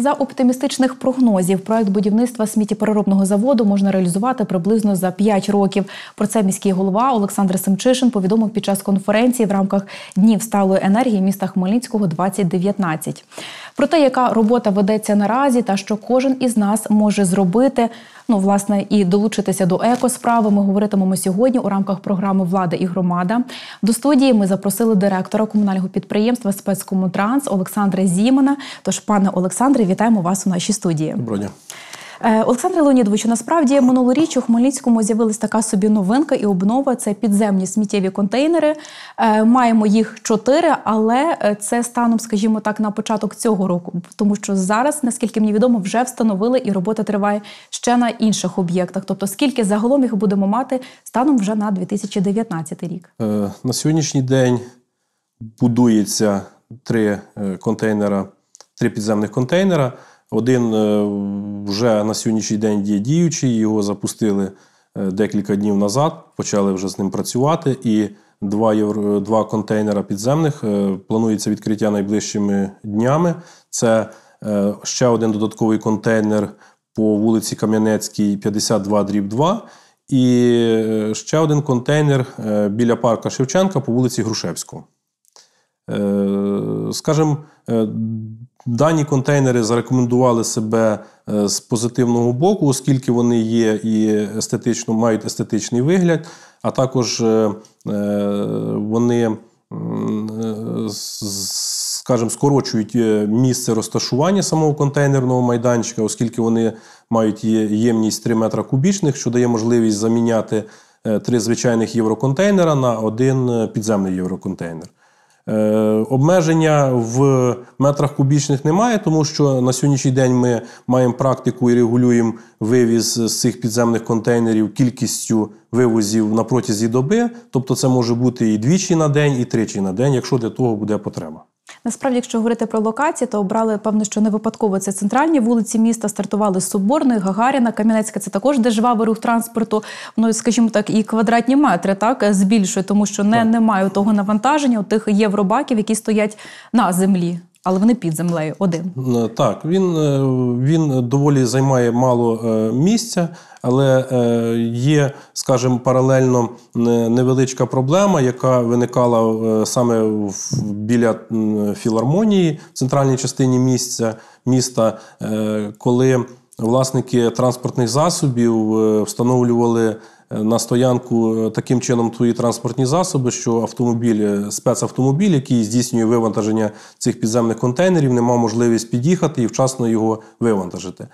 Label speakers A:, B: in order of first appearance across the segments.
A: За оптимістичних прогнозів, проект будівництва сміттєпереробного заводу можна реалізувати приблизно за 5 років. Про це міський голова Олександр Семчишин повідомив під час конференції в рамках днів сталої енергії міста Хмельницького 2019 про те, яка робота ведеться наразі, та що кожен із нас може зробити, ну власне і долучитися до екосправи, ми говоритимемо сьогодні у рамках програми Влада і громада. До студії ми запросили директора комунального підприємства спецкомутранс Олександра Зімана. Тож, пане Олександре, вітаємо вас у нашій студії. Доброго дня. Е, Олександре Леонідовичу, насправді минулоріч у Хмельницькому з'явилась така собі новинка і обнова це підземні сміттєві контейнери. Е, маємо їх чотири, але е, це станом, скажімо так, на початок цього року, тому що зараз, наскільки мені відомо, вже встановили і робота триває ще на інших об'єктах. Тобто, скільки загалом їх будемо мати станом вже на 2019 рік.
B: На сьогоднішній день будується три контейнера, три підземних контейнера. Один е, вже на сьогоднішній день є діючий, його запустили е, декілька днів назад, почали вже з ним працювати. І два євро, два контейнера підземних е, планується відкриття найближчими днями. Це ще один додатковий контейнер по вулиці Кам'янецькій, 52 дріб 2. І ще один контейнер біля парка Шевченка по вулиці Грушевського. Скажем, Дані контейнери зарекомендували себе е, з позитивного боку, оскільки вони є і естетично мають естетичний вигляд, а також е, е, вони, скажімо, скорочують місце розташування самого контейнерного майданчика, оскільки вони мають ємність 3 метра кубічних, що дає можливість заміняти три звичайних євроконтейнера на один підземний євроконтейнер. Е, обмеження в метрах кубічних немає, тому що на сьогоднішній день ми маємо практику і регулюємо вивіз з цих підземних контейнерів кількістю вивозів на протязі доби. Тобто, це може бути і двічі на день, і тричі на день, якщо для того буде потреба.
A: Насправді, якщо говорити про локації, то обрали певно, що не випадково це центральні вулиці міста. Стартували з Соборної, Гагаріна, Кам'янецька. Це також де жвавий рух транспорту. Ну скажімо так, і квадратні метри так збільшує, тому що не немає того навантаження у тих євробаків, які стоять на землі. Але вони під землею один.
B: Е, так, він е, він доволі займає мало е, місця, але є, скажімо, паралельно невеличка проблема, яка виникала саме біля філармонії в центральній частині місця міста, коли власники транспортних засобів встановлювали. Е, на стоянку е, таким чином свої транспортні засоби, що автомобіль, е, спецавтомобіль, який здійснює вивантаження цих підземних контейнерів, не мав можливість під'їхати і вчасно його вивантажити.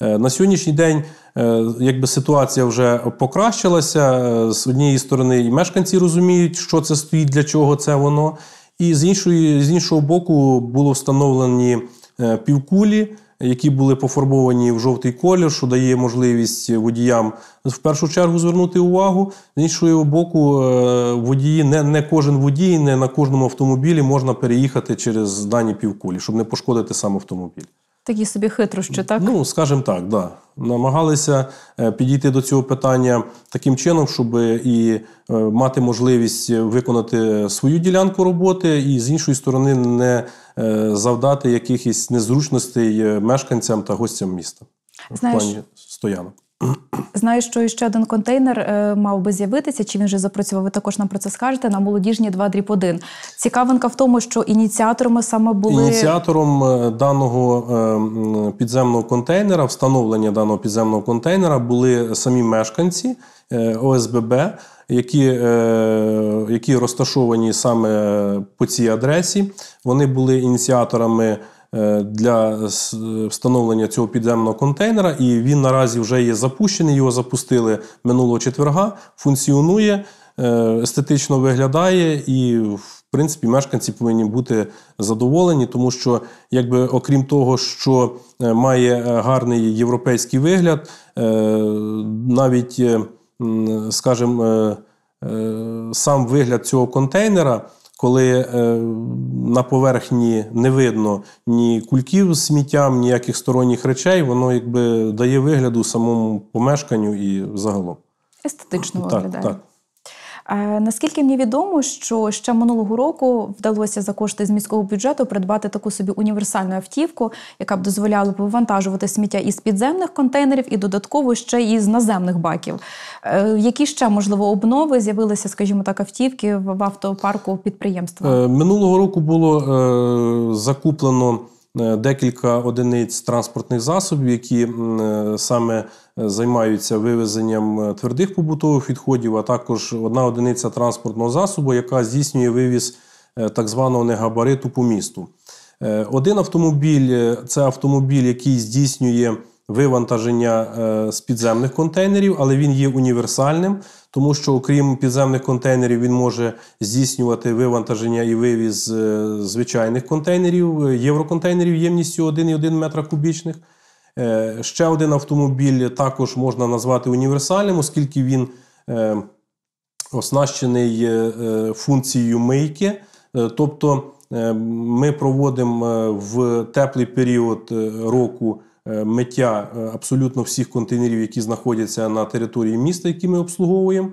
B: На сьогоднішній день якби ситуація вже покращилася. З однієї сторони, і мешканці розуміють, що це стоїть, для чого це воно, і з іншої з іншого боку, було встановлені. Е, півкулі, які були пофарбовані в жовтий колір, що дає можливість водіям в першу чергу звернути увагу. З іншого боку, е, водії не не кожен водій, не на кожному автомобілі можна переїхати через дані півкулі, щоб не пошкодити сам автомобіль. Такі собі хитрощі, так? Ну, скажімо так, да. Намагалися е, підійти до цього питання таким чином, щоб і е, мати можливість виконати свою ділянку роботи, і з іншої сторони не е, завдати якихось незручностей мешканцям та гостям міста. В Знаєш, плані стоянок.
A: Знаю, що ще один контейнер е, мав би з'явитися, чи він вже запрацював, ви також нам про це скажете, на молодіжні 2 дріб 1. Цікавинка в тому, що ініціаторами саме були.
B: Ініціатором е, даного е, підземного контейнера, встановлення даного підземного контейнера були самі мешканці ОСББ, які, які розташовані саме по цій адресі. Вони були ініціаторами. Е, для е, встановлення цього підземного контейнера, і він наразі вже є запущений. Його запустили минулого четверга, функціонує, е, естетично виглядає, і, в принципі, мешканці повинні бути задоволені, тому що, якби окрім того, що має гарний європейський вигляд, навіть, скажімо, сам вигляд цього контейнера коли е, на поверхні не видно ні кульків з сміттям, ніяких сторонніх речей, воно якби дає вигляду самому помешканню і загалом.
A: Естетично виглядає. Так, так. Е, наскільки мені відомо, що ще минулого року вдалося за кошти з міського бюджету придбати таку собі універсальну автівку, яка б дозволяла вивантажувати сміття із підземних контейнерів і додатково ще із наземних баків. Е, які ще можливо обнови з'явилися, скажімо так, автівки в автопарку підприємства? Е,
B: минулого року було закуплено декілька одиниць транспортних засобів, які саме займаються вивезенням е, твердих побутових відходів, а також одна одиниця транспортного засобу, яка здійснює вивіз е, так званого негабариту по місту. Е, один автомобіль це автомобіль, який здійснює вивантаження з підземних контейнерів, але він є універсальним, тому що, окрім підземних контейнерів, він може здійснювати вивантаження і вивіз звичайних контейнерів, євроконтейнерів ємністю 1,1 метра кубічних. Е, ще один автомобіль також можна назвати універсальним, оскільки він е, оснащений е, функцією мийки. Тобто ми проводимо в теплий період року миття абсолютно всіх контейнерів, які знаходяться на території міста, які ми обслуговуємо.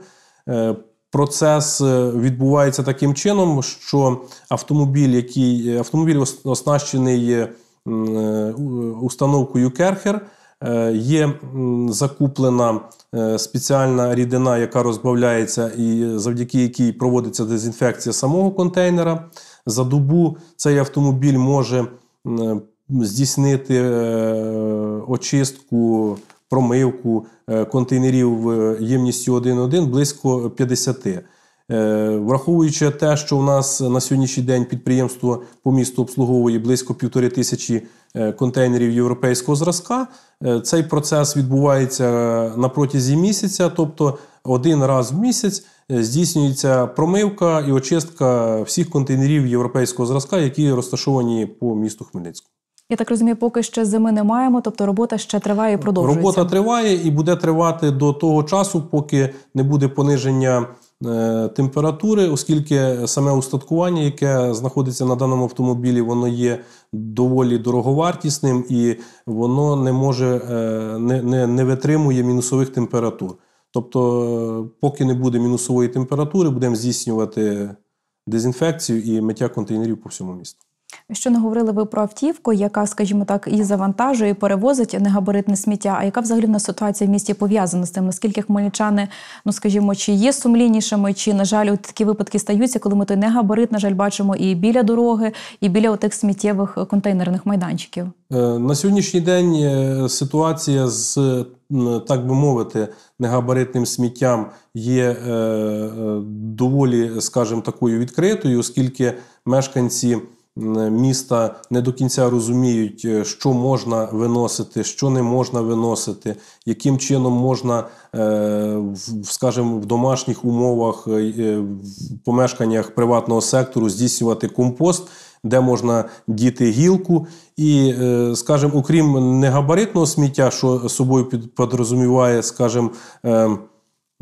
B: Процес відбувається таким чином, що автомобіль, який автомобіль оснащений. Е, установкою Керхер е, є закуплена е, спеціальна рідина, яка розбавляється і завдяки якій проводиться дезінфекція самого контейнера. За добу цей автомобіль може здійснити очистку. Промивку контейнерів ємністю 1,1 близько 50. Е, враховуючи те, що у нас на сьогоднішній день підприємство по місту обслуговує близько півтори тисячі е, контейнерів європейського зразка, е, цей процес відбувається на протязі місяця, тобто один раз в місяць здійснюється промивка і очистка всіх контейнерів європейського зразка, які розташовані по місту Хмельницьку.
A: Я так розумію, поки ще зими не маємо, тобто робота ще триває і продовжується. Робота
B: триває і буде тривати до того часу, поки не буде пониження. Е, температури, оскільки саме устаткування, яке знаходиться на даному автомобілі, воно є доволі дороговартісним і воно не може е, не, не, не витримує мінусових температур. Тобто, е, поки не буде мінусової температури, будемо здійснювати дезінфекцію і миття контейнерів по всьому місту.
A: Що не говорили ви про автівку, яка, скажімо так, і завантажує, і перевозить негабаритне сміття. А яка взагалі на ситуація в місті пов'язана з тим? Наскільки хмельничани, ну скажімо, чи є сумліннішими, чи на жаль, от такі випадки стаються, коли ми той негабарит, на жаль, бачимо і біля дороги, і біля отих сміттєвих контейнерних майданчиків?
B: Е, на сьогоднішній день е, ситуація з так би мовити, негабаритним сміттям є е, доволі, скажімо, такою відкритою, оскільки мешканці. Е, міста не до кінця розуміють, е, що можна виносити, що не можна виносити, яким чином можна, е, скажімо, в домашніх умовах, в помешканнях приватного сектору здійснювати компост. Де можна діти гілку, і, скажімо, окрім негабаритного сміття, що собою підрозуміває, скажімо,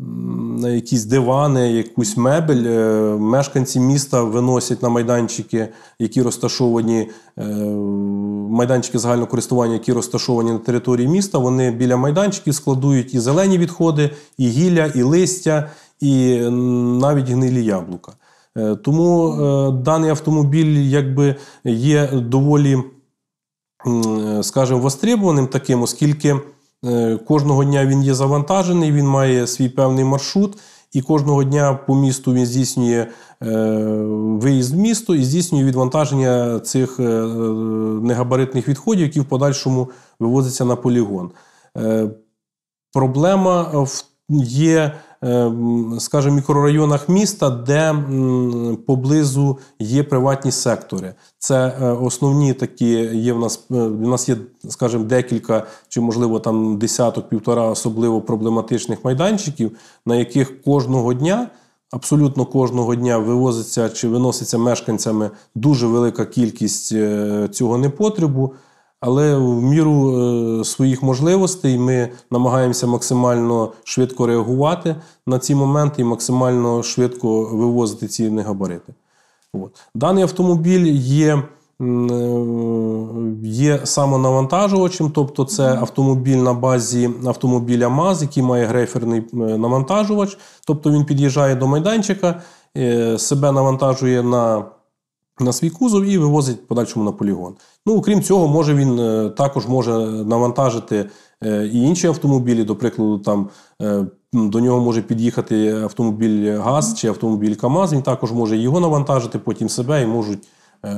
B: на якісь дивани, якусь мебель. Е, мешканці міста виносять на майданчики, які розташовані е, майданчики загального користування, які розташовані на території міста. Вони біля майданчиків складують і зелені відходи, і гілля, і листя, і навіть гнилі яблука. Е, тому даний автомобіль якби є доволі, скажімо, востребуваним таким, оскільки. Е, кожного дня він є завантажений, він має свій певний маршрут, і кожного дня по місту він здійснює е, виїзд в місто і здійснює відвантаження цих е, негабаритних відходів, які в подальшому вивозяться на полігон. Проблема є Е, скажімо, мікрорайонах міста, де поблизу є приватні сектори. Це е, основні такі є в нас. Е, в нас є, скажімо, декілька чи, можливо, там десяток-півтора особливо проблематичних майданчиків, на яких кожного дня. Абсолютно кожного дня вивозиться чи виноситься мешканцями дуже велика кількість цього непотребу. Але в міру е, своїх можливостей ми намагаємося максимально швидко реагувати на ці моменти і максимально швидко вивозити ці негабарити. От. Даний автомобіль є е, є самонавантажувачем, тобто це автомобіль на базі автомобіля МАЗ, який має грейферний е, навантажувач. Тобто він під'їжджає до майданчика, себе навантажує на на свій кузов і вивозить подальшому на полігон. Ну, окрім цього, може він е, також може навантажити е, і інші автомобілі. До прикладу, там е, до нього може під'їхати автомобіль ГАЗ чи автомобіль КАМАЗ. Він також може його навантажити, потім себе і можуть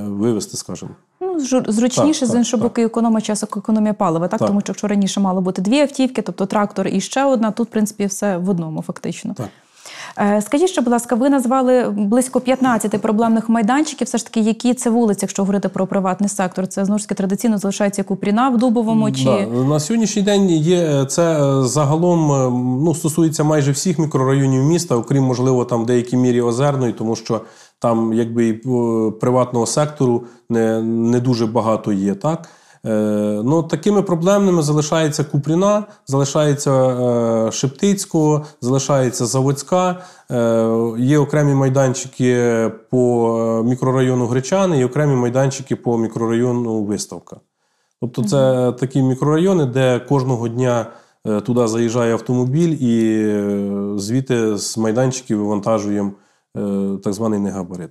B: вивезти, скажімо.
A: Ну, зручніше, так, з іншого боку, економія часу, економія палива, так? так? Тому що якщо раніше мало бути дві автівки, тобто трактор і ще одна, тут, в принципі, все в одному, фактично. Так. Е, скажіть, що, будь ласка, ви назвали близько 15 проблемних майданчиків, все ж таки, які це вулиці, якщо говорити про приватний сектор? Це знову ж таки традиційно залишається Купріна в Дубовому чи да.
B: на сьогоднішній день є е, це е, загалом ну, стосується майже всіх мікрорайонів міста, окрім можливо, там в деякій мірі озерної, тому що. Там, якби і приватного сектору не не дуже багато є, так Е, ну, Такими проблемними залишається Купріна, залишається е, Шептицького, залишається Заводська. Е, є окремі майданчики по мікрорайону Гречани і окремі майданчики по мікрорайону Виставка. Тобто, це такі мікрорайони, де кожного дня туди заїжджає автомобіль, і звідти з майданчиків вивантажуємо так званий негабарит.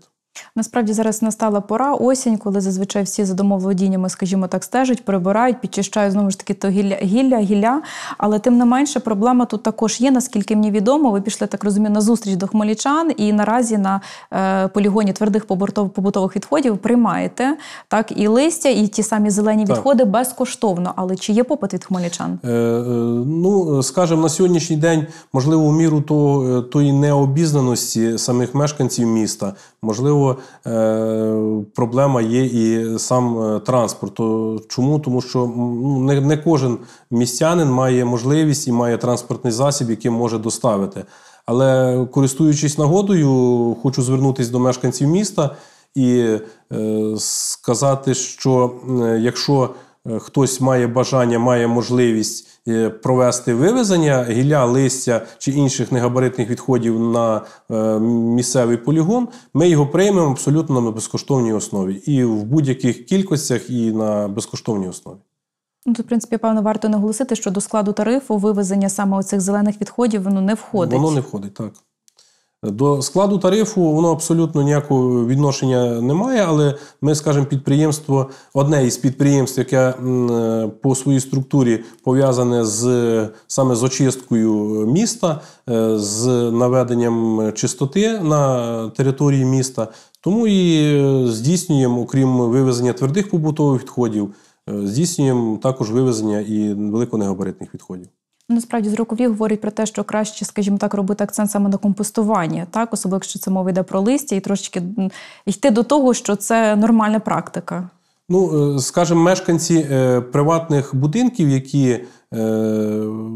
A: Насправді зараз настала пора осінь, коли зазвичай всі за домоволодіннями, скажімо так, стежать, прибирають, підчищають знову ж таки то гілля, гілля, гілля. Але тим не менше, проблема тут також є. Наскільки мені відомо, ви пішли так розумію на зустріч до хмельничан і наразі на е, полігоні твердих побутових відходів приймаєте так і листя, і ті самі зелені так. відходи безкоштовно. Але чи є попит від хмельничан?
B: Е, е, ну скажімо, на сьогоднішній день можливо в міру того е, тої необізнаності самих мешканців міста, можливо. Е, проблема є і сам е, транспорт. То Чому? Тому що ну, не не кожен містянин має можливість і має транспортний засіб, яким може доставити. Але користуючись нагодою, хочу звернутися до мешканців міста і е, сказати, що якщо Е, хтось має бажання, має можливість е, провести вивезення гілля, листя чи інших негабаритних відходів на е, місцевий полігон, ми його приймемо абсолютно на безкоштовній основі і в будь-яких кількостях, і на безкоштовній основі.
A: Ну, Тут, в принципі, певно, варто наголосити, що до складу тарифу вивезення саме оцих зелених відходів воно не входить. Воно не
B: входить, так. До складу тарифу воно абсолютно ніякого відношення не має, але ми, скажімо, підприємство, одне із підприємств, яке е, по своїй структурі пов'язане з саме з очисткою міста, е, з наведенням чистоти на території міста, тому і е, здійснюємо, окрім вивезення твердих побутових відходів, здійснюємо також вивезення і великонегабаритних відходів.
A: Насправді з рокові говорять про те, що краще, скажімо так, робити акцент саме на компостування, так особливо якщо це мова йде про листя, і трошечки йти до того, що це нормальна практика.
B: Ну, е, скажімо, мешканці е, приватних будинків, які е,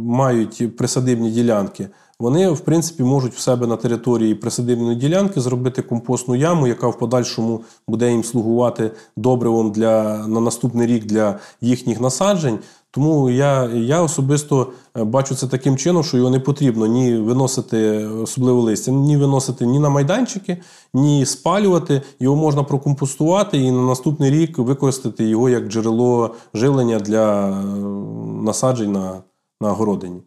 B: мають присадибні ділянки вони в принципі можуть в себе на території присадибної ділянки зробити компостну яму, яка в подальшому буде їм слугувати добривом для на наступний рік для їхніх насаджень. Тому я я особисто е, бачу це таким чином, що його не потрібно ні виносити особливо листя, ні виносити ні на майданчики, ні спалювати. Його можна прокомпостувати і на наступний рік використати його як джерело жилення для е, насаджень на, на городині.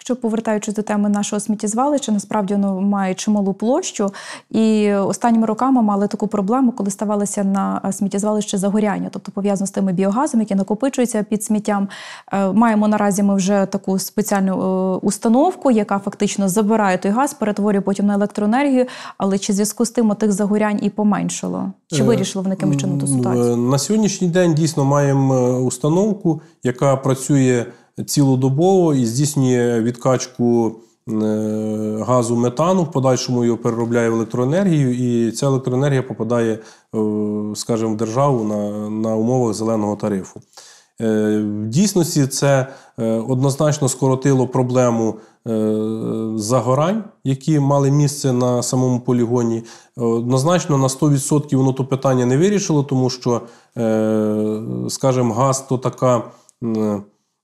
A: Якщо повертаючись до теми нашого сміттєзвалища, насправді воно має чималу площу, і останніми роками мали таку проблему, коли ставалося на е, сміттєзвалище загоряння, тобто пов'язано з тими біогазом, які накопичуються під сміттям. Е, маємо наразі ми вже таку спеціальну е, установку, яка фактично забирає той газ, перетворює потім на електроенергію. Але чи зв'язку з тим тих загорянь і поменшало? Чи вирішило вони якимось чином ту
B: ситуацію? На сьогоднішній день дійсно маємо установку, яка працює цілодобово і здійснює відкачку е, газу метану, в подальшому його переробляє в електроенергію, і ця електроенергія попадає, е, скажімо, в державу на, на умовах зеленого тарифу. Е, в дійсності це однозначно скоротило проблему загорань, які мали місце на самому полігоні. Однозначно на 100% воно то питання не вирішило, тому що, скажімо, газ то така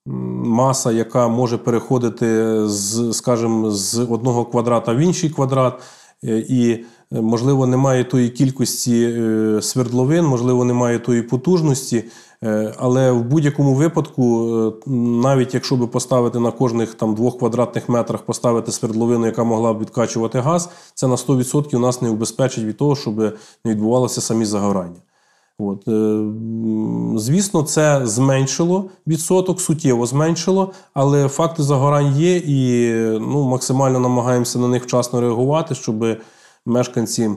B: маса, яка може переходити з, скажімо, з одного квадрата в інший квадрат. Е, і, е, можливо, немає тої кількості е, свердловин, можливо, немає тої потужності. Але в будь-якому випадку, навіть якщо би поставити на кожних там двох квадратних метрах поставити свердловину, яка могла б відкачувати газ, це на 100% нас не убезпечить від того, щоб не відбувалося самі загорання. От. Е, звісно, це зменшило відсоток, суттєво зменшило, але факти загорань є, і ну, максимально намагаємося на них вчасно реагувати, щоб мешканці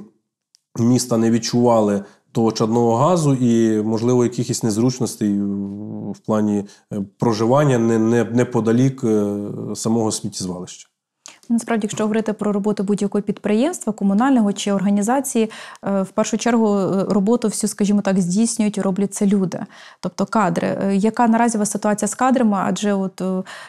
B: міста не відчували того чадного газу і, можливо, якихось незручностей в плані е, проживання неподалік е, самого сміттєзвалища.
A: Насправді, якщо говорити про роботу будь-якого підприємства, комунального чи організації, е, в першу чергу е, роботу всю, скажімо так, здійснюють, роблять це люди, тобто кадри. Е, яка наразі у вас ситуація з кадрами? Адже, от,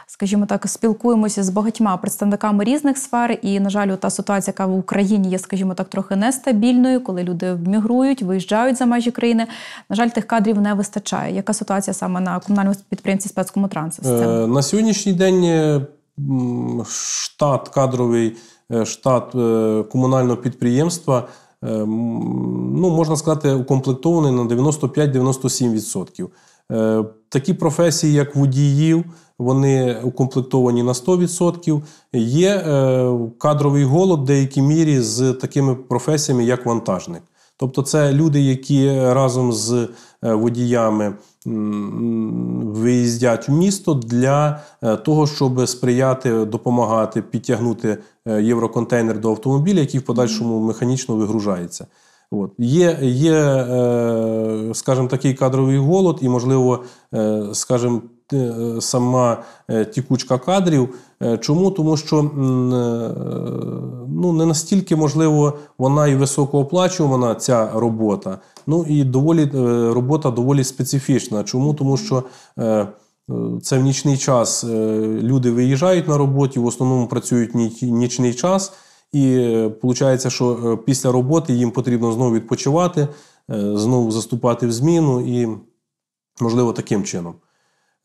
A: скажімо так, спілкуємося з багатьма представниками різних сфер, і, на жаль, та ситуація, яка в Україні є, скажімо так, трохи нестабільною, коли люди мігрують, виїжджають за межі країни. На жаль, тих кадрів не вистачає. Яка ситуація саме на комунальному підприємстві спецкому трансу?
B: На сьогоднішній день штат кадровий е, штат е, комунального підприємства. Е, ну, можна сказати, укомплектований на 95-97%. Такі професії, як водіїв, вони укомплектовані на 100%. Є кадровий голод в деякій мірі з такими професіями, як вантажник. Тобто, це люди, які разом з водіями виїздять в місто для е, того, щоб сприяти, допомагати, підтягнути е, євроконтейнер до автомобіля, який в подальшому механічно вигружається. От. Є, є е, скажімо, такий кадровий голод, і, можливо, скажімо, Е, сама е, тікучка кадрів. Е, чому? Тому що ну, не настільки, можливо, вона і високооплачувана ця робота. Ну і доволі робота доволі специфічна. Чому? Тому що це в нічний час люди виїжджають на роботі, в основному працюють нічний час. І виходить, що після роботи їм потрібно знову відпочивати, знову заступати в зміну і, можливо, таким чином.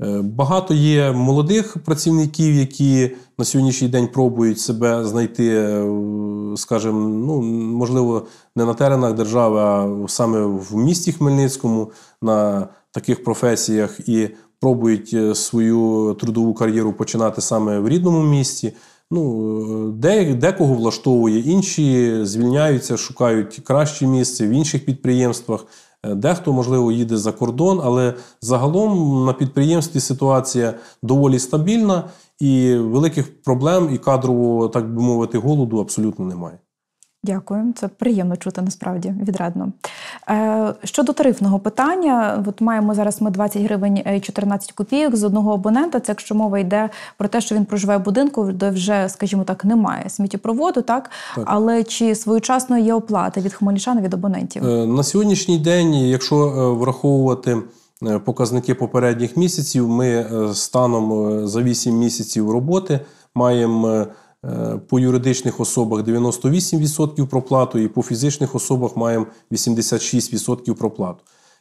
B: Е, багато є молодих працівників, які на сьогоднішній день пробують себе знайти, е, скажімо, ну можливо, не на теренах держави, а саме в місті Хмельницькому на таких професіях і пробують е, свою трудову кар'єру починати саме в рідному місті. Ну, де, Декого влаштовує, інші звільняються, шукають краще місце в інших підприємствах. Е, дехто, можливо, їде за кордон, але загалом на підприємстві ситуація доволі стабільна і великих проблем і кадрового, так би мовити, голоду абсолютно немає.
A: Дякую, це приємно чути насправді відрадно. Е, щодо тарифного питання, от маємо зараз ми 20 гривень 14 е, копійок з одного абонента. Це якщо мова йде про те, що він проживає в будинку, де вже, скажімо так, немає сміттєпроводу, так? так але чи своєчасно є оплата від хмельничан, від абонентів
B: е, на сьогоднішній день, якщо враховувати. Показники попередніх місяців ми станом за 8 місяців роботи маємо Е, по юридичних особах 98% проплату, і по фізичних особах маємо 86% проплату.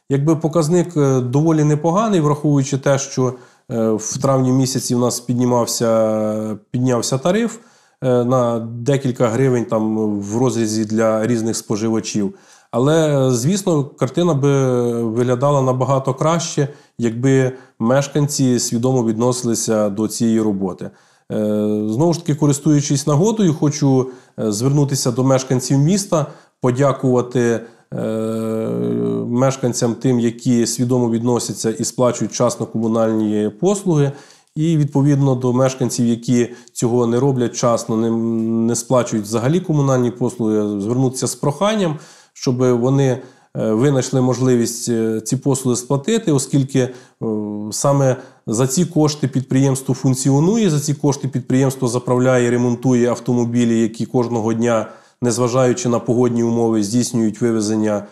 B: Якби показник е, доволі непоганий, враховуючи те, що е, в травні місяці в нас піднімався піднявся тариф на декілька гривень там в розрізі для різних споживачів. Але звісно, картина би виглядала набагато краще, якби мешканці свідомо відносилися до цієї роботи. Е, знову ж таки, користуючись нагодою, хочу е, звернутися до мешканців міста, подякувати е, мешканцям тим, які свідомо відносяться і сплачують часно комунальні послуги. І відповідно до мешканців, які цього не роблять часно, не, не сплачують взагалі комунальні послуги, звернутися з проханням, щоб вони Е, винайшли можливість е, ці послуги сплатити, оскільки е, саме за ці кошти підприємство функціонує, за ці кошти підприємство заправляє, і ремонтує автомобілі, які кожного дня, незважаючи на погодні умови, здійснюють вивезення.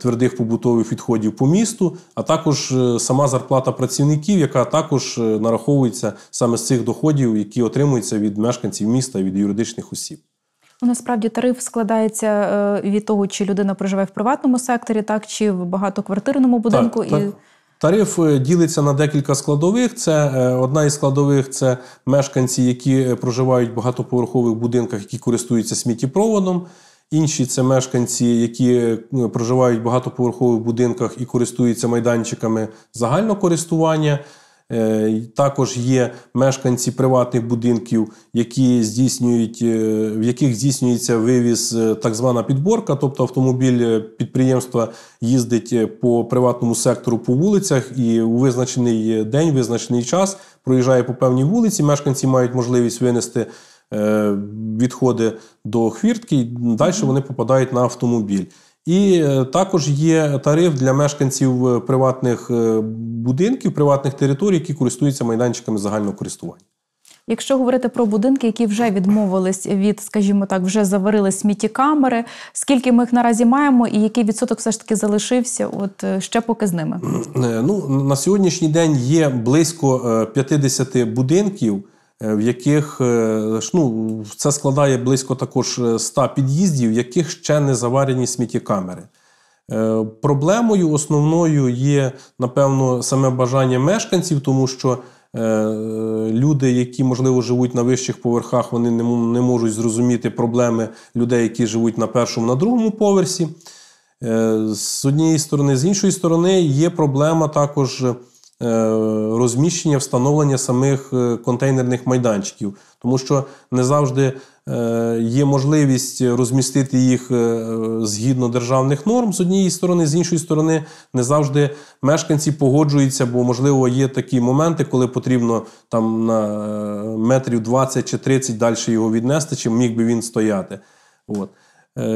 B: Твердих побутових відходів по місту, а також сама зарплата працівників, яка також нараховується саме з цих доходів, які отримуються від мешканців міста і від юридичних осіб.
A: Ну, насправді тариф складається е, від того, чи людина проживе в приватному секторі, так чи в багатоквартирному будинку. Так, і так.
B: Тариф е, ділиться на декілька складових. Це е, одна із складових це мешканці, які проживають в багатоповерхових будинках, які користуються сміттєпроводом. Інші це мешканці, які ну, проживають в багатоповерхових будинках і користуються майданчиками загального користування. Е, також є мешканці приватних будинків, які е, в яких здійснюється вивіз е, так звана підборка, тобто автомобіль підприємства їздить по приватному сектору по вулицях і у визначений день, визначений час проїжджає по певній вулиці. Мешканці мають можливість винести. Відходи до хвіртки, і далі вони попадають на автомобіль. І е, також є тариф для мешканців е, приватних е, будинків, приватних територій, які користуються майданчиками загального користування.
A: Якщо говорити про будинки, які вже відмовились від, скажімо так, вже заварили камери. скільки ми їх наразі маємо, і який відсоток все ж таки залишився? От ще поки з ними?
B: Ну на сьогоднішній день є близько 50 будинків. Е, в яких е, ну, це складає близько також 100 е, під'їздів, в яких ще не заварені сміттєкамери. Проблемою основною є, напевно, саме бажання мешканців, тому що люди, які, можливо, живуть на вищих поверхах, вони не можуть зрозуміти проблеми людей, які живуть на першому, на другому поверсі. З однієї сторони, з іншої сторони, є проблема також. Е, розміщення, встановлення самих е, контейнерних майданчиків, тому що не завжди е, є можливість розмістити їх згідно державних норм з однієї сторони, з іншої сторони, не завжди мешканці погоджуються, бо можливо є такі моменти, коли потрібно там на метрів 20 чи 30 далі його віднести, чи міг би він стояти. От.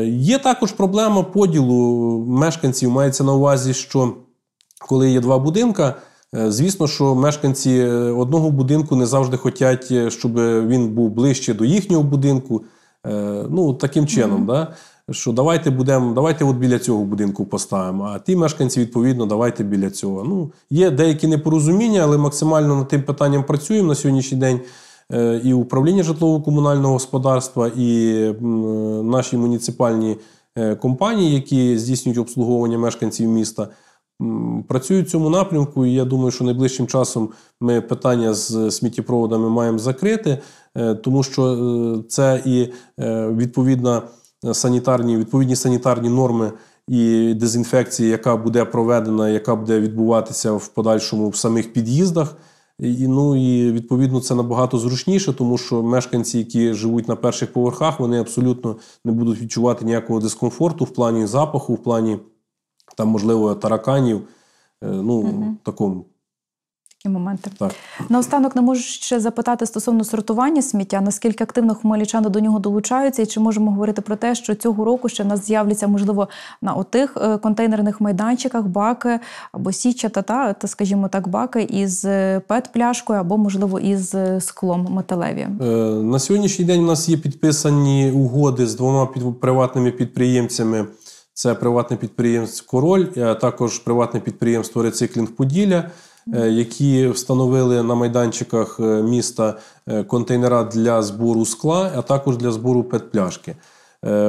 B: Є також проблема поділу мешканців. Мається на увазі, що коли є два будинка, Е, звісно, що мешканці е, одного будинку не завжди хочуть, е, щоб він був ближче до їхнього будинку. Ну, таким чином, mm-hmm. да? що давайте будемо, давайте от біля цього будинку поставимо, а ті мешканці, відповідно, давайте біля цього. Ну, Є деякі непорозуміння, але максимально над тим питанням працюємо на сьогоднішній день. І управління житлово-комунального господарства, і наші муніципальні компанії, які здійснюють обслуговування мешканців міста. Працюють в цьому напрямку, і я думаю, що найближчим часом ми питання з сміттєпроводами маємо закрити, е, тому що е, це і е, відповідна санітарні, відповідні санітарні норми і дезінфекція, яка буде проведена, яка буде відбуватися в подальшому в самих під'їздах. І ну і відповідно це набагато зручніше, тому що мешканці, які живуть на перших поверхах, вони абсолютно не будуть відчувати ніякого дискомфорту в плані запаху, в плані там, можливо, тараканів. Е, ну, угу. такому.
A: Такі моменти. Так. Наостанок не можу ще запитати стосовно сортування сміття, наскільки активно хмельничани до нього долучаються, і чи можемо говорити про те, що цього року ще в нас з'являться, можливо, на отих е, контейнерних майданчиках баки або січа та, та, та скажімо так, баки із е, пет-пляшкою або, можливо, із склом металеві?
B: На сьогоднішній день у нас є підписані угоди з двома приватними підприємцями. Це приватне підприємство Король, а е, також приватне підприємство Рециклінг Поділля, е, які встановили на майданчиках е, міста контейнера для збору скла, а також для збору петпляшки.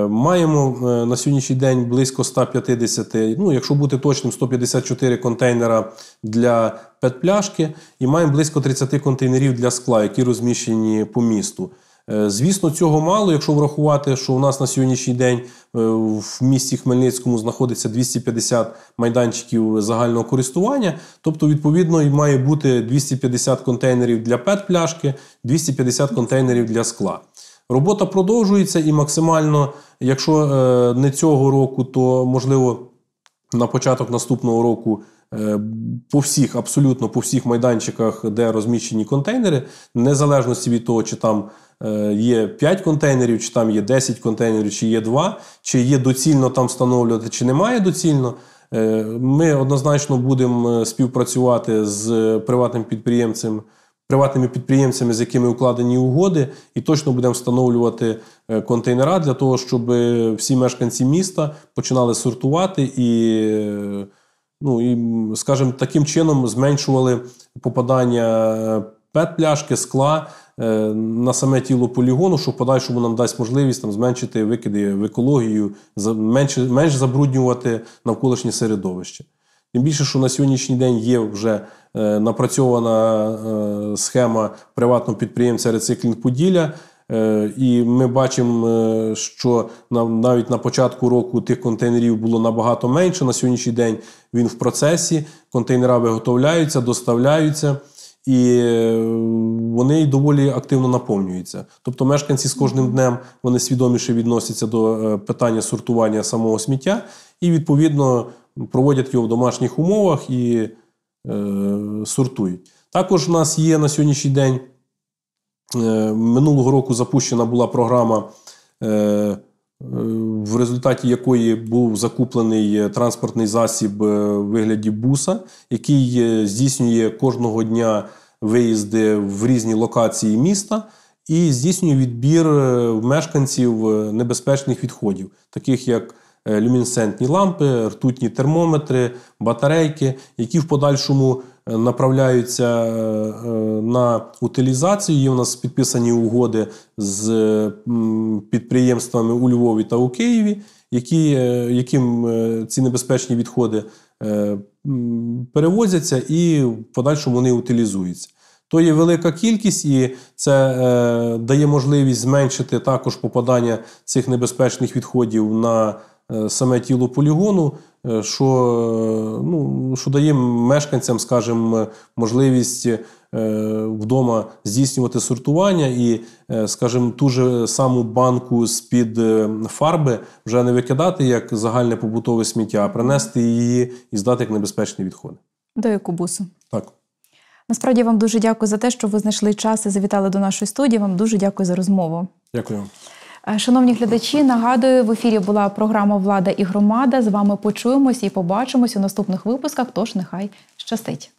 B: Маємо на сьогоднішній день близько 150, ну якщо бути точним, 154 контейнера для петпляшки, і маємо близько 30 контейнерів для скла, які розміщені по місту. Е, звісно, цього мало, якщо врахувати, що у нас на сьогоднішній день е, в місті Хмельницькому знаходиться 250 майданчиків загального користування, тобто, відповідно, і має бути 250 контейнерів для пет-пляшки, 250 контейнерів для скла. Робота продовжується і максимально, якщо е, не цього року, то можливо на початок наступного року Е, по всіх, абсолютно по всіх майданчиках, де розміщені контейнери, незалежно від того, чи там е, є 5 контейнерів, чи там є 10 контейнерів, чи є 2, чи є доцільно там встановлювати, чи немає доцільно. Е, ми однозначно будемо співпрацювати з приватним підприємцем. Приватними підприємцями, з якими укладені угоди, і точно будемо встановлювати контейнера для того, щоб всі мешканці міста починали сортувати і Ну і, скажімо, таким чином зменшували попадання е, пет пляшки, скла е, на саме тіло полігону, що в подальшому нам дасть можливість там зменшити викиди в екологію, менше, менш забруднювати навколишнє середовище. Тим більше, що на сьогоднішній день є вже е, напрацьована схема приватного підприємця Рециклінг Поділля. Е, і ми бачимо, е, що навіть на початку року тих контейнерів було набагато менше. На сьогоднішній день він в процесі. Контейнера виготовляються, доставляються, і е, вони доволі активно наповнюються. Тобто, мешканці з кожним днем вони свідоміше відносяться до питання сортування самого сміття і відповідно проводять його в домашніх умовах і е, сортують. Також у нас є на сьогоднішній день. Е, минулого року запущена була програма, е, е, в результаті якої був закуплений транспортний засіб в вигляді буса, який здійснює кожного дня виїзди в різні локації міста. І здійснює відбір мешканців небезпечних відходів, таких як люмінесцентні лампи, ртутні термометри, батарейки, які в подальшому направляються е, на утилізацію. Є у нас підписані угоди з підприємствами у Львові та у Києві, які, е, яким е, ці небезпечні відходи перевозяться і в подальшому вони утилізуються. То є велика кількість, і це е, дає можливість зменшити також попадання цих небезпечних відходів на е, саме тіло полігону. Е, що е, ну, що дає мешканцям, скажімо, можливість е, вдома здійснювати сортування і, скажімо, ту ж саму банку з-під фарби вже не викидати як загальне побутове сміття, а принести її і здати як небезпечні відходи.
A: До Якубусу. Так. Насправді вам дуже дякую за те, що ви знайшли час і завітали до нашої студії. Вам дуже дякую за розмову. Дякую. Е, шановні глядачі, нагадую, в ефірі була програма Влада і громада. З вами почуємось і побачимось у наступних випусках. Тож нехай щастить.